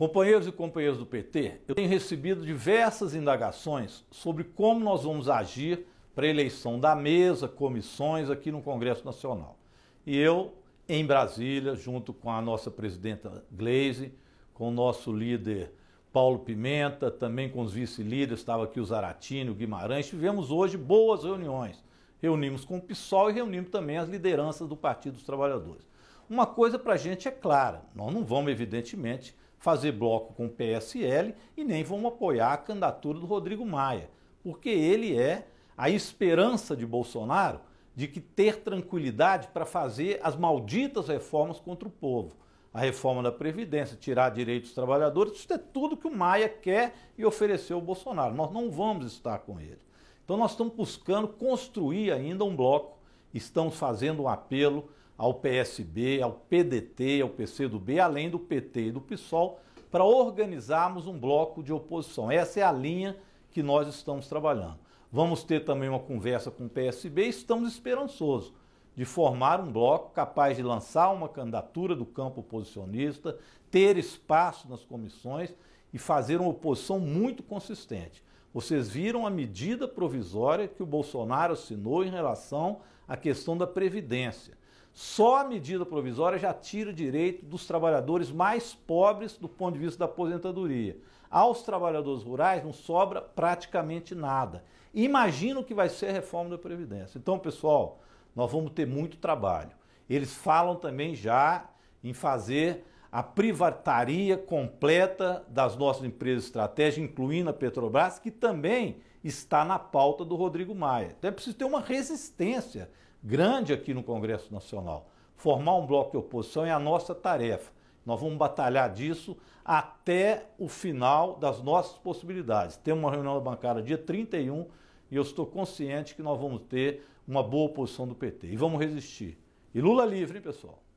Companheiros e companheiras do PT, eu tenho recebido diversas indagações sobre como nós vamos agir para a eleição da mesa, comissões aqui no Congresso Nacional. E eu, em Brasília, junto com a nossa presidenta Gleise, com o nosso líder Paulo Pimenta, também com os vice-líderes, estava aqui o Zaratini, o Guimarães, tivemos hoje boas reuniões. Reunimos com o PSOL e reunimos também as lideranças do Partido dos Trabalhadores. Uma coisa para a gente é clara, nós não vamos, evidentemente, fazer bloco com o PSL e nem vão apoiar a candidatura do Rodrigo Maia, porque ele é a esperança de Bolsonaro de que ter tranquilidade para fazer as malditas reformas contra o povo. A reforma da Previdência, tirar direitos dos trabalhadores, isso é tudo que o Maia quer e ofereceu ao Bolsonaro. Nós não vamos estar com ele. Então nós estamos buscando construir ainda um bloco, estamos fazendo um apelo ao PSB, ao PDT, ao PCdoB, além do PT e do PSOL, para organizarmos um bloco de oposição. Essa é a linha que nós estamos trabalhando. Vamos ter também uma conversa com o PSB e estamos esperançosos de formar um bloco capaz de lançar uma candidatura do campo oposicionista, ter espaço nas comissões e fazer uma oposição muito consistente. Vocês viram a medida provisória que o Bolsonaro assinou em relação à questão da Previdência. Só a medida provisória já tira o direito dos trabalhadores mais pobres do ponto de vista da aposentadoria. Aos trabalhadores rurais não sobra praticamente nada. Imagino que vai ser a reforma da Previdência. Então, pessoal, nós vamos ter muito trabalho. Eles falam também já em fazer a privataria completa das nossas empresas estratégicas, incluindo a Petrobras, que também está na pauta do Rodrigo Maia. Então é preciso ter uma resistência grande aqui no Congresso Nacional. Formar um bloco de oposição é a nossa tarefa. Nós vamos batalhar disso até o final das nossas possibilidades. Temos uma reunião da bancada dia 31 e eu estou consciente que nós vamos ter uma boa oposição do PT. E vamos resistir. E Lula livre, hein, pessoal?